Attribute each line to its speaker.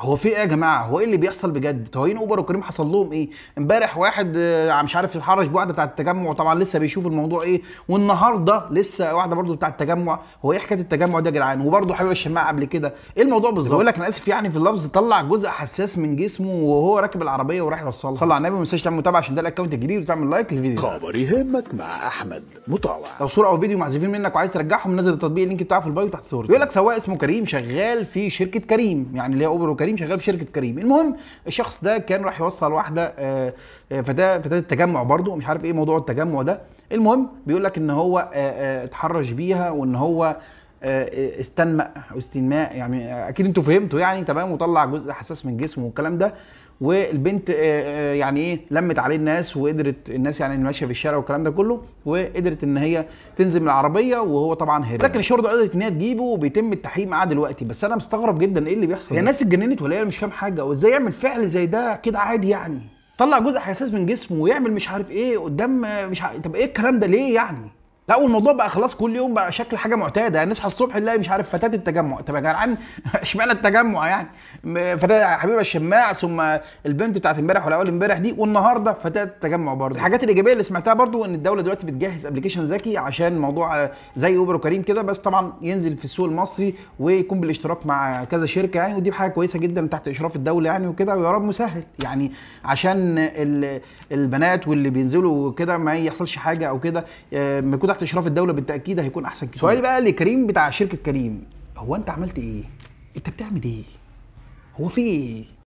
Speaker 1: هو في ايه يا جماعه هو ايه اللي بيحصل بجد طواقين اوبر وكريم حصل لهم ايه امبارح واحد آه، مش عارف يحرش بواحده بتاعه التجمع طبعا لسه بيشوف الموضوع ايه والنهارده لسه واحده برضو بتاعه التجمع هو ايه حكايه التجمع ده يا جدعان وبرده حبيب الشماعه قبل كده ايه الموضوع بالظبط بقول لك انا اسف يعني في اللفظ طلع جزء حساس من جسمه وهو راكب العربيه وراح يوصلها صلى على النبي ما تنساش تعمل متابعه عشان ده الاكونت الجديد وتعمل لايك للفيديو خبر يهمك مع احمد مطاوع لو صوره او فيديو معزفين منك وعايز ترجعهم نزل التطبيق اللينك بتاعه في البايو تحت صورتي يقول لك سواق اسمه كريم شغال في شركه كريم يعني اللي هي اوبر وكريم كريم شغال في شركه كريم المهم الشخص ده كان راح يوصل واحده فتاه آه، فتاه التجمع برضه مش عارف ايه موضوع التجمع ده المهم بيقول لك ان هو آه، آه، اتحرش بيها وان هو آه، استنمأ او استنماء يعني اكيد انتوا فهمتوا يعني تمام وطلع جزء حساس من جسمه والكلام ده والبنت آه، آه، يعني ايه لمت عليه الناس وقدرت الناس يعني اللي ماشيه في الشارع والكلام ده كله وقدرت ان هي تنزل من العربيه وهو طبعا هرب لكن الشرطه قدرت ان هي تجيبه وبيتم التحقيق معاه دلوقتي بس انا مستغرب جدا ايه اللي بيحصل هي يعني الناس اتجننت ولا ايه مش فاهم حاجه وازاي يعمل فعل زي ده كده عادي يعني طلع جزء حساس من جسمه ويعمل مش عارف ايه قدام مش عارف... طب ايه الكلام ده ليه يعني لا والموضوع بقى خلاص كل يوم بقى شكل حاجه معتاده يعني نصحى الصبح نلاقي مش عارف فتاه التجمع طب يا جدعان اشمعنى التجمع يعني فتاه حبيبه الشماع ثم البنت بتاعت امبارح ولا اول امبارح دي والنهارده فتاه التجمع برضه الحاجات الايجابيه اللي سمعتها برضه ان الدوله دلوقتي بتجهز ابلكيشن ذكي عشان موضوع آه، زي اوبر وكريم كده بس طبعا ينزل في السوق المصري ويكون بالاشتراك مع كذا شركه يعني ودي حاجه كويسه جدا تحت اشراف الدوله يعني وكده ويا رب مسهل يعني عشان البنات واللي بينزلوا كده ما يحصلش حاجه او كده آه، ما يكون تحت اشراف الدوله بالتاكيد هيكون احسن كتير سؤالي بقى لكريم بتاع شركه كريم هو انت عملت ايه انت بتعمل ايه هو في ايه